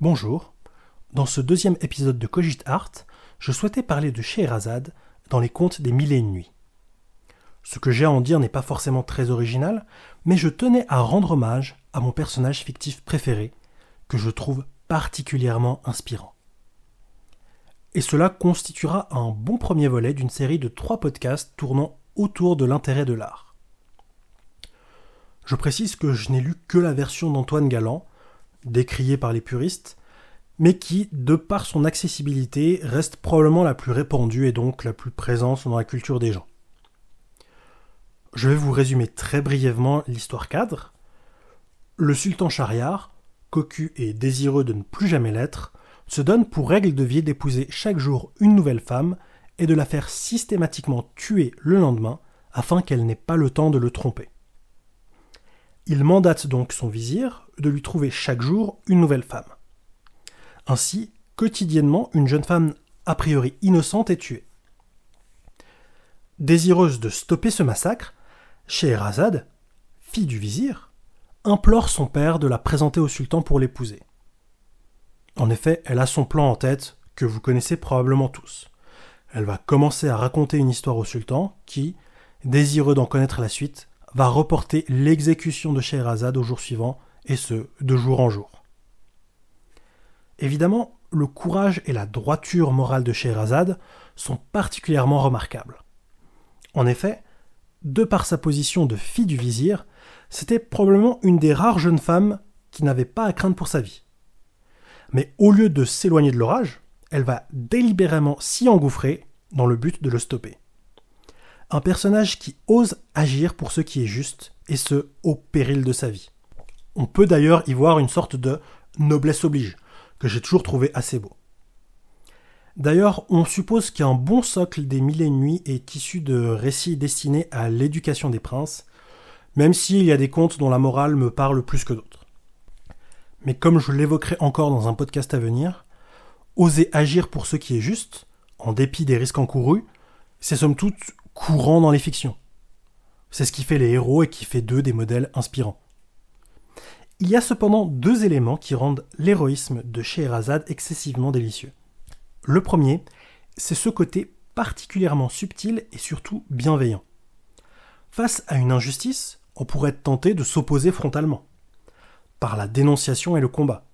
Bonjour. Dans ce deuxième épisode de Cogite Art, je souhaitais parler de Scheherazade dans les contes des Mille et une nuits. Ce que j'ai à en dire n'est pas forcément très original, mais je tenais à rendre hommage à mon personnage fictif préféré, que je trouve particulièrement inspirant. Et cela constituera un bon premier volet d'une série de trois podcasts tournant autour de l'intérêt de l'art. Je précise que je n'ai lu que la version d'Antoine Galland, décriée par les puristes, mais qui, de par son accessibilité, reste probablement la plus répandue et donc la plus présente dans la culture des gens. Je vais vous résumer très brièvement l'histoire cadre. Le sultan Chariar, cocu et désireux de ne plus jamais l'être, se donne pour règle de vie d'épouser chaque jour une nouvelle femme et de la faire systématiquement tuer le lendemain afin qu'elle n'ait pas le temps de le tromper. Il mandate donc son vizir, de lui trouver chaque jour une nouvelle femme. Ainsi, quotidiennement, une jeune femme a priori innocente est tuée. Désireuse de stopper ce massacre, Scheherazade, fille du vizir, implore son père de la présenter au sultan pour l'épouser. En effet, elle a son plan en tête que vous connaissez probablement tous. Elle va commencer à raconter une histoire au sultan qui, désireux d'en connaître la suite, va reporter l'exécution de Scheherazade au jour suivant et ce, de jour en jour. Évidemment, le courage et la droiture morale de Scheherazade sont particulièrement remarquables. En effet, de par sa position de fille du vizir, c'était probablement une des rares jeunes femmes qui n'avait pas à craindre pour sa vie. Mais au lieu de s'éloigner de l'orage, elle va délibérément s'y engouffrer dans le but de le stopper. Un personnage qui ose agir pour ce qui est juste, et ce, au péril de sa vie. On peut d'ailleurs y voir une sorte de noblesse oblige, que j'ai toujours trouvé assez beau. D'ailleurs, on suppose qu'un bon socle des Mille et Nuits est issu de récits destinés à l'éducation des princes, même s'il y a des contes dont la morale me parle plus que d'autres. Mais comme je l'évoquerai encore dans un podcast à venir, oser agir pour ce qui est juste, en dépit des risques encourus, c'est somme toute courant dans les fictions. C'est ce qui fait les héros et qui fait d'eux des modèles inspirants. Il y a cependant deux éléments qui rendent l'héroïsme de Scheherazade excessivement délicieux. Le premier, c'est ce côté particulièrement subtil et surtout bienveillant. Face à une injustice, on pourrait être tenté de s'opposer frontalement, par la dénonciation et le combat.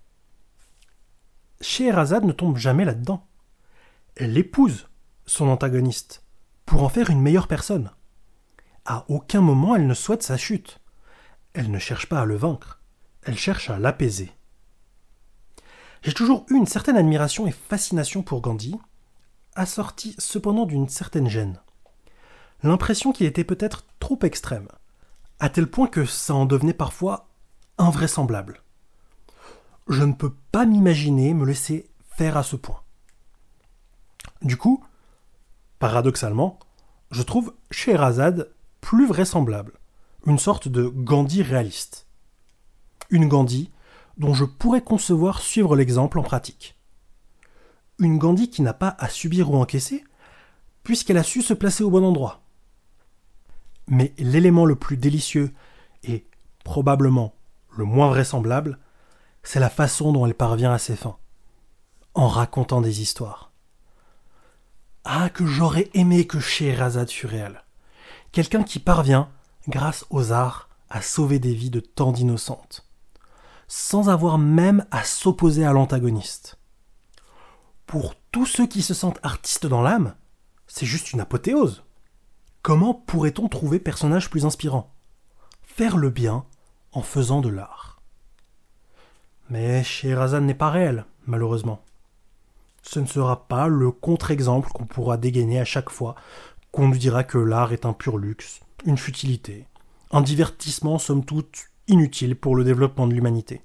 Scheherazade ne tombe jamais là-dedans. Elle épouse son antagoniste pour en faire une meilleure personne. À aucun moment elle ne souhaite sa chute. Elle ne cherche pas à le vaincre elle cherche à l'apaiser. J'ai toujours eu une certaine admiration et fascination pour Gandhi, assortie cependant d'une certaine gêne. L'impression qu'il était peut-être trop extrême, à tel point que ça en devenait parfois invraisemblable. Je ne peux pas m'imaginer me laisser faire à ce point. Du coup, paradoxalement, je trouve Scheherazade plus vraisemblable, une sorte de Gandhi réaliste. Une Gandhi dont je pourrais concevoir suivre l'exemple en pratique. Une Gandhi qui n'a pas à subir ou encaisser, puisqu'elle a su se placer au bon endroit. Mais l'élément le plus délicieux et probablement le moins vraisemblable, c'est la façon dont elle parvient à ses fins, en racontant des histoires. Ah, que j'aurais aimé que Scheherazade fût réelle. Quelqu'un qui parvient, grâce aux arts, à sauver des vies de tant d'innocentes sans avoir même à s'opposer à l'antagoniste. Pour tous ceux qui se sentent artistes dans l'âme, c'est juste une apothéose. Comment pourrait-on trouver personnage plus inspirant Faire le bien en faisant de l'art. Mais Scheherazade n'est pas réelle, malheureusement. Ce ne sera pas le contre-exemple qu'on pourra dégainer à chaque fois qu'on nous dira que l'art est un pur luxe, une futilité, un divertissement somme toute inutile pour le développement de l'humanité.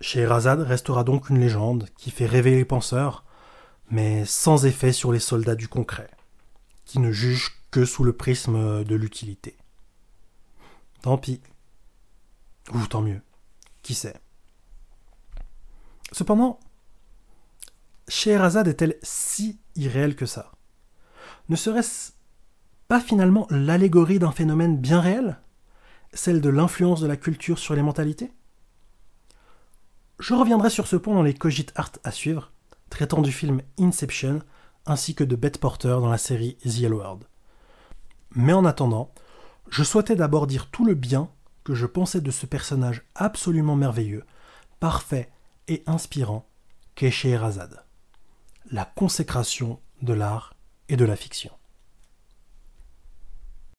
Scheherazade restera donc une légende qui fait rêver les penseurs, mais sans effet sur les soldats du concret, qui ne jugent que sous le prisme de l'utilité. Tant pis. Ou tant mieux. Qui sait Cependant, Scheherazade est-elle si irréelle que ça Ne serait-ce pas finalement l'allégorie d'un phénomène bien réel celle de l'influence de la culture sur les mentalités Je reviendrai sur ce point dans les Cogit Art à suivre, traitant du film Inception ainsi que de Bette Porter dans la série The Yellow World. Mais en attendant, je souhaitais d'abord dire tout le bien que je pensais de ce personnage absolument merveilleux, parfait et inspirant qu'est Scheherazade, la consécration de l'art et de la fiction.